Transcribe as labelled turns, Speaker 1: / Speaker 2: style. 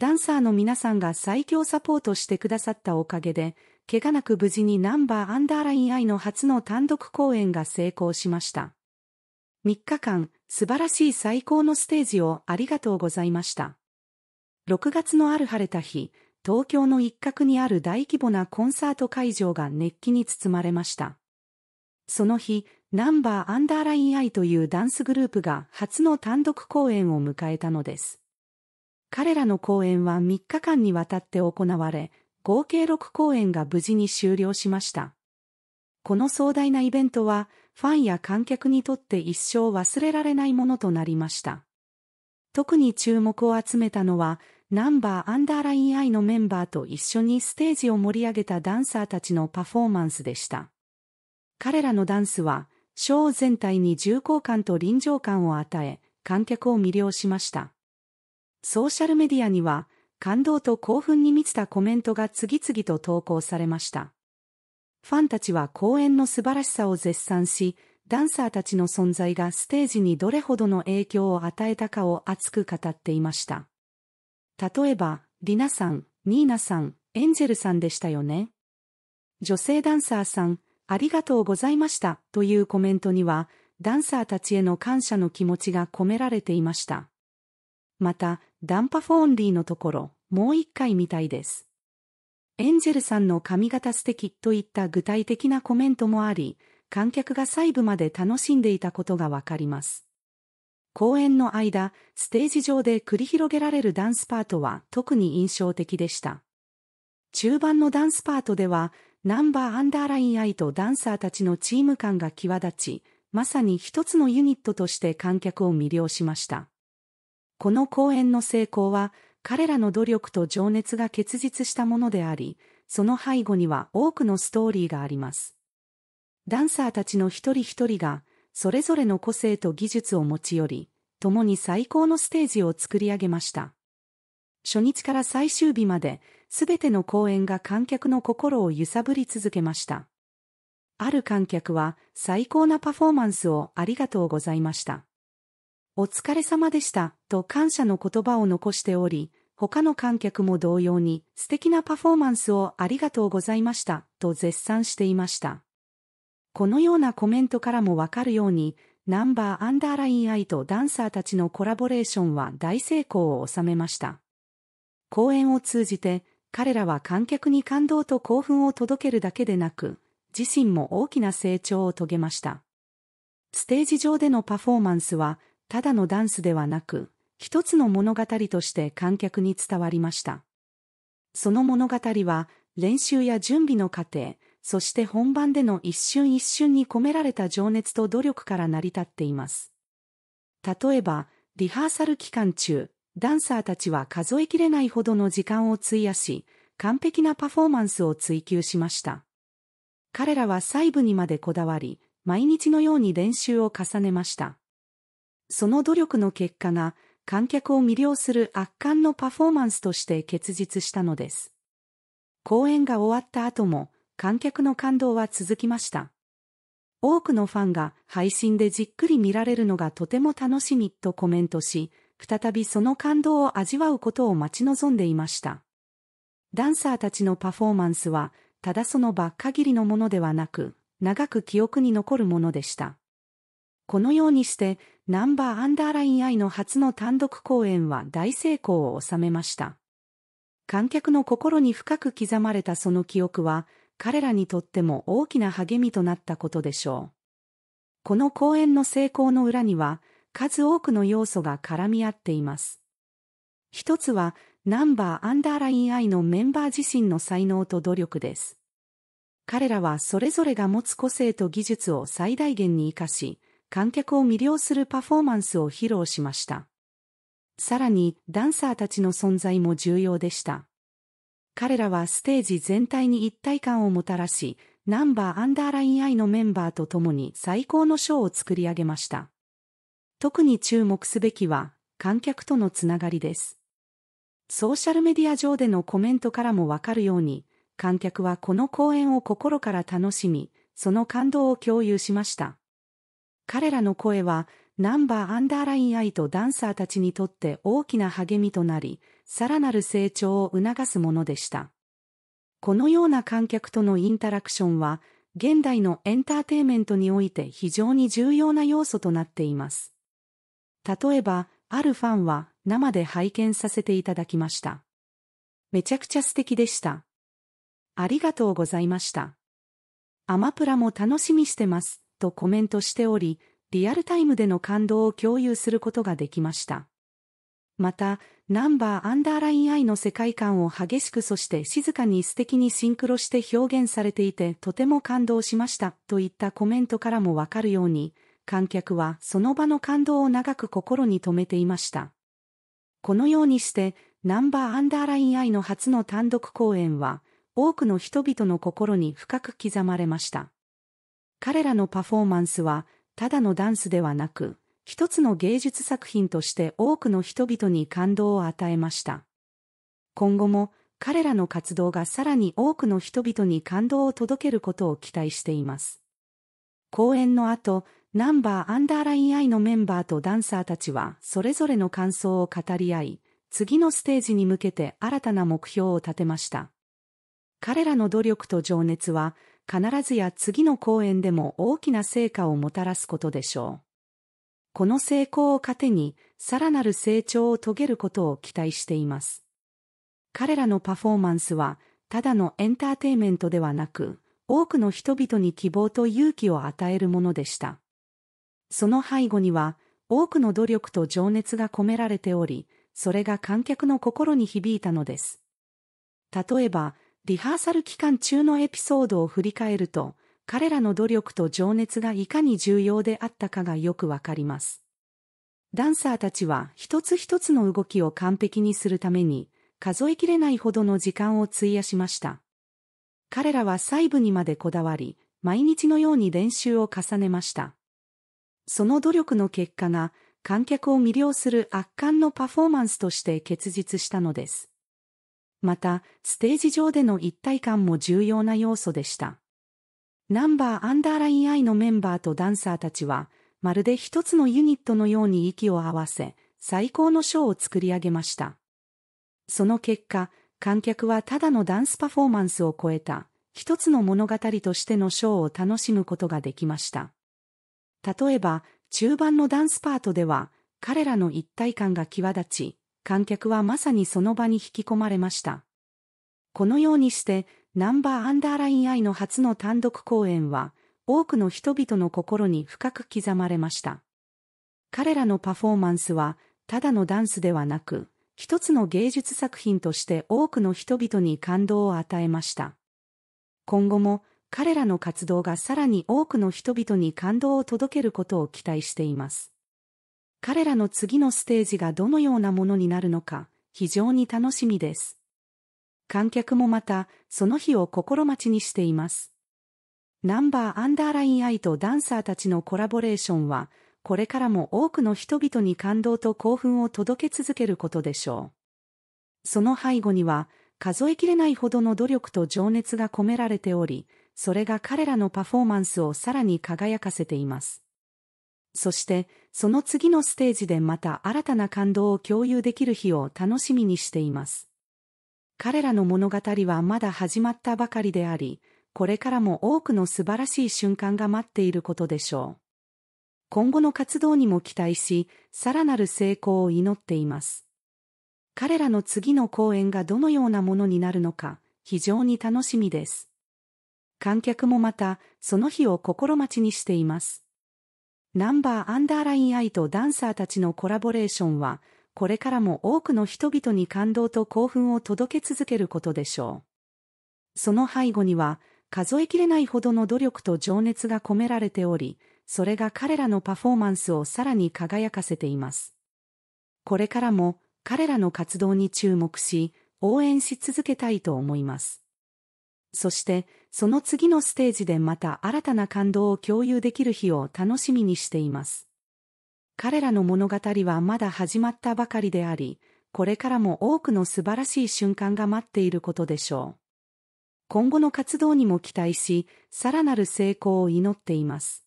Speaker 1: ダンサーの皆さんが最強サポートしてくださったおかげで、怪我なく無事にナンバーアンダーラインイの初の単独公演が成功しました。3日間、素晴らしい最高のステージをありがとうございました。6月のある晴れた日、東京の一角にある大規模なコンサート会場が熱気に包まれました。その日、ナンバーアンダーラインイというダンスグループが初の単独公演を迎えたのです。彼らの公演は3日間にわたって行われ、合計6公演が無事に終了しました。この壮大なイベントは、ファンや観客にとって一生忘れられないものとなりました。特に注目を集めたのは、ナンバーアンダーラインアイのメンバーと一緒にステージを盛り上げたダンサーたちのパフォーマンスでした。彼らのダンスは、ショー全体に重厚感と臨場感を与え、観客を魅了しました。ソーシャルメディアには、感動と興奮に満ちたコメントが次々と投稿されました。ファンたちは公演の素晴らしさを絶賛し、ダンサーたちの存在がステージにどれほどの影響を与えたかを熱く語っていました。例えば、リナさん、ニーナさん、エンジェルさんでしたよね。女性ダンサーさん、ありがとうございましたというコメントには、ダンサーたちへの感謝の気持ちが込められていました。また、ダンパフォーンリーのところ、もう一回見たいです。エンジェルさんの髪型素敵といった具体的なコメントもあり、観客が細部まで楽しんでいたことがわかります。公演の間、ステージ上で繰り広げられるダンスパートは特に印象的でした。中盤のダンスパートでは、ナンバーアンダーラインアイとダンサーたちのチーム感が際立ち、まさに一つのユニットとして観客を魅了しました。この公演の成功は、彼らの努力と情熱が結実したものであり、その背後には多くのストーリーがあります。ダンサーたちの一人一人が、それぞれの個性と技術を持ち寄り、共に最高のステージを作り上げました。初日から最終日まで、すべての公演が観客の心を揺さぶり続けました。ある観客は、最高なパフォーマンスをありがとうございました。お疲れ様でした、と感謝の言葉を残しており、他の観客も同様に素敵なパフォーマンスをありがとうございました、と絶賛していました。このようなコメントからもわかるように、ナンバーアンダーライン I とダンサーたちのコラボレーションは大成功を収めました。公演を通じて、彼らは観客に感動と興奮を届けるだけでなく、自身も大きな成長を遂げました。ステージ上でのパフォーマンスは、ただのダンスではなく、一つの物語として観客に伝わりました。その物語は、練習や準備の過程、そして本番での一瞬一瞬に込められた情熱と努力から成り立っています。例えば、リハーサル期間中、ダンサーたちは数えきれないほどの時間を費やし、完璧なパフォーマンスを追求しました。彼らは細部にまでこだわり、毎日のように練習を重ねました。その努力の結果が観客を魅了する圧巻のパフォーマンスとして結実したのです。公演が終わった後も観客の感動は続きました。多くのファンが配信でじっくり見られるのがとても楽しみとコメントし、再びその感動を味わうことを待ち望んでいました。ダンサーたちのパフォーマンスは、ただその場限りのものではなく、長く記憶に残るものでした。このようにして、ナンバーアンダーライン I の初の単独公演は大成功を収めました。観客の心に深く刻まれたその記憶は、彼らにとっても大きな励みとなったことでしょう。この公演の成功の裏には、数多くの要素が絡み合っています。一つは、ナンバーアンダーライン I のメンバー自身の才能と努力です。彼らはそれぞれが持つ個性と技術を最大限に活かし、観客を魅了するパフォーマンスを披露しました。さらに、ダンサーたちの存在も重要でした。彼らはステージ全体に一体感をもたらし、ナンバーアンダーラインアイのメンバーと共に最高のショーを作り上げました。特に注目すべきは、観客とのつながりです。ソーシャルメディア上でのコメントからもわかるように、観客はこの公演を心から楽しみ、その感動を共有しました。彼らの声は、ナンバーアンダーライン愛とダンサーたちにとって大きな励みとなり、さらなる成長を促すものでした。このような観客とのインタラクションは、現代のエンターテイメントにおいて非常に重要な要素となっています。例えば、あるファンは生で拝見させていただきました。めちゃくちゃ素敵でした。ありがとうございました。アマプラも楽しみしてます。とコメントしており、リアルタイムでの感動を共有することができました。また、ナンバーアンダーライン I の世界観を激しくそして静かに素敵にシンクロして表現されていてとても感動しましたといったコメントからもわかるように、観客はその場の感動を長く心に留めていました。このようにして、ナンバーアンダーライン I の初の単独公演は、多くの人々の心に深く刻まれました。彼らのパフォーマンスは、ただのダンスではなく、一つの芸術作品として多くの人々に感動を与えました。今後も彼らの活動がさらに多くの人々に感動を届けることを期待しています。公演の後、ナンバーアンダーライン I のメンバーとダンサーたちはそれぞれの感想を語り合い、次のステージに向けて新たな目標を立てました。彼らの努力と情熱は必ずや次の公演でも大きな成果をもたらすことでしょう。この成功を糧に、さらなる成長を遂げることを期待しています。彼らのパフォーマンスは、ただのエンターテイメントではなく、多くの人々に希望と勇気を与えるものでした。その背後には、多くの努力と情熱が込められており、それが観客の心に響いたのです。例えば、リハーサル期間中のエピソードを振り返ると、彼らの努力と情熱がいかに重要であったかがよくわかります。ダンサーたちは一つ一つの動きを完璧にするために、数えきれないほどの時間を費やしました。彼らは細部にまでこだわり、毎日のように練習を重ねました。その努力の結果が観客を魅了する圧巻のパフォーマンスとして結実したのです。また、ステージ上での一体感も重要な要素でした。ナンバーアンダーライン I のメンバーとダンサーたちは、まるで一つのユニットのように息を合わせ、最高のショーを作り上げました。その結果、観客はただのダンスパフォーマンスを超えた、一つの物語としてのショーを楽しむことができました。例えば、中盤のダンスパートでは、彼らの一体感が際立ち、観客はまさにその場に引き込まれました。このようにして、ナンバーアンダーラインアイの初の単独公演は、多くの人々の心に深く刻まれました。彼らのパフォーマンスは、ただのダンスではなく、一つの芸術作品として多くの人々に感動を与えました。今後も、彼らの活動がさらに多くの人々に感動を届けることを期待しています。彼らの次のステージがどのようなものになるのか、非常に楽しみです。観客もまた、その日を心待ちにしています。ナンバーアンダーラインアイとダンサーたちのコラボレーションは、これからも多くの人々に感動と興奮を届け続けることでしょう。その背後には、数えきれないほどの努力と情熱が込められており、それが彼らのパフォーマンスをさらに輝かせています。そして、その次のステージでまた新たな感動を共有できる日を楽しみにしています。彼らの物語はまだ始まったばかりであり、これからも多くの素晴らしい瞬間が待っていることでしょう。今後の活動にも期待し、さらなる成功を祈っています。彼らの次の公演がどのようなものになるのか、非常に楽しみです。観客もまた、その日を心待ちにしています。ナンバーアンダーラインアイとダンサーたちのコラボレーションは、これからも多くの人々に感動と興奮を届け続けることでしょう。その背後には、数えきれないほどの努力と情熱が込められており、それが彼らのパフォーマンスをさらに輝かせています。これからも彼らの活動に注目し、応援し続けたいと思います。そして、その次のステージでまた新たな感動を共有できる日を楽しみにしています。彼らの物語はまだ始まったばかりであり、これからも多くの素晴らしい瞬間が待っていることでしょう。今後の活動にも期待し、さらなる成功を祈っています。